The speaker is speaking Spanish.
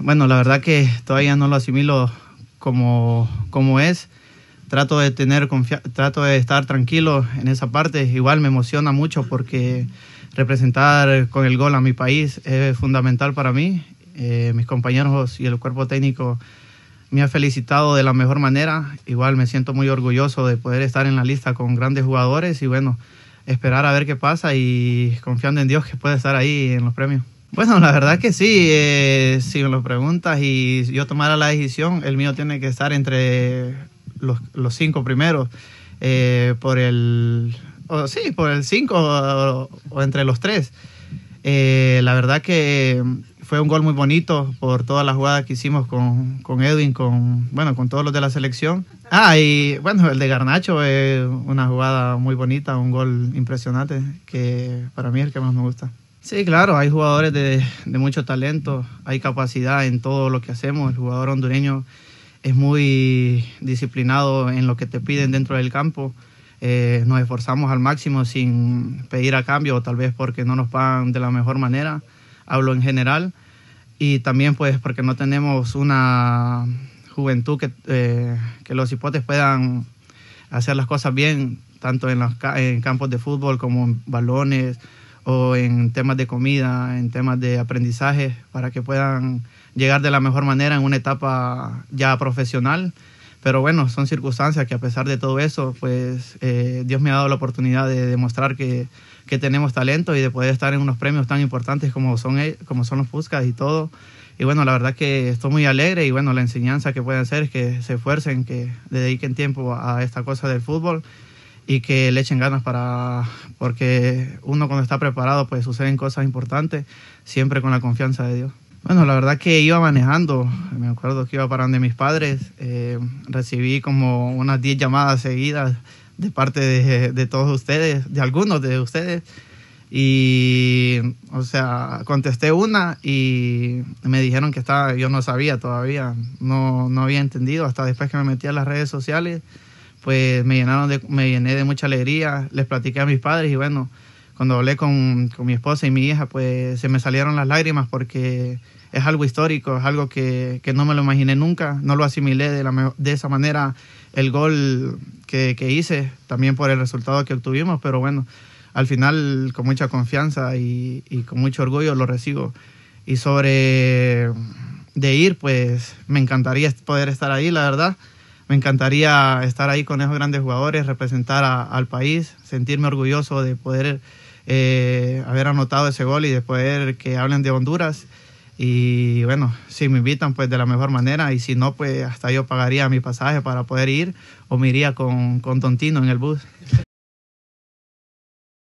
Bueno, la verdad que todavía no lo asimilo como, como es. Trato de tener trato de estar tranquilo en esa parte. Igual me emociona mucho porque representar con el gol a mi país es fundamental para mí. Eh, mis compañeros y el cuerpo técnico me han felicitado de la mejor manera. Igual me siento muy orgulloso de poder estar en la lista con grandes jugadores y bueno, esperar a ver qué pasa y confiando en Dios que pueda estar ahí en los premios. Bueno, la verdad que sí. Eh, si me lo preguntas y yo tomara la decisión, el mío tiene que estar entre los, cinco primeros. Eh, por el. sí, por el cinco o, entre los tres. Eh, la verdad que fue un gol muy bonito por todas las jugadas que hicimos con, Edwin, con bueno, con todos los de la selección. Ah, y bueno, el de Garnacho es una jugada muy bonita, un gol impresionante, que para mí es el que más me gusta. Sí, claro, hay jugadores de, mucho talento, hay capacidad en todo lo que hacemos. El jugador hondureño es muy disciplinado en lo que te piden dentro del campo. Eh, nos esforzamos al máximo sin pedir a cambio tal vez porque no nos pagan de la mejor manera, hablo en general, y también pues porque no tenemos una juventud que, eh, que los hipotes puedan hacer las cosas bien, tanto en en campos de fútbol como en balones o en temas de comida, en temas de aprendizaje, para que puedan llegar de la mejor manera en una etapa ya profesional. Pero bueno, son circunstancias que a pesar de todo eso, pues eh, Dios me ha dado la oportunidad de demostrar que, tenemos talento y de poder estar en unos premios tan importantes como son, e, como son los Puskas y todo. Y bueno, la verdad que estoy muy alegre y bueno, la enseñanza que pueden hacer es que se esfuercen, que dediquen tiempo a esta cosa del fútbol y que le echen ganas para porque uno cuando está preparado pues suceden cosas importantes siempre con la confianza de Dios. Bueno, la verdad que iba manejando, me acuerdo que iba para donde mis padres, eh, recibí como unas 10 llamadas seguidas de parte de, de, todos ustedes, de algunos de ustedes, y o sea, contesté una y me dijeron que estaba, yo no sabía todavía, no, no había entendido hasta después que me metí a las redes sociales pues me, llenaron me llené de mucha alegría, les platiqué a mis padres y bueno, cuando hablé con, mi esposa y mi hija, pues se me salieron las lágrimas porque es algo histórico, es algo que, que, no me lo imaginé nunca, no lo asimilé de, esa manera el gol que, hice, también por el resultado que obtuvimos, pero bueno, al final con mucha confianza y, y, con mucho orgullo lo recibo. Y sobre de ir, pues me encantaría poder estar ahí, la verdad, me encantaría estar ahí con esos grandes jugadores, representar al país, sentirme orgulloso de poder eh, haber anotado ese gol y de poder que hablen de Honduras. Y bueno, si me invitan, pues de la mejor manera. Y si no, pues hasta yo pagaría mi pasaje para poder ir o me iría con, con Tontino en el bus.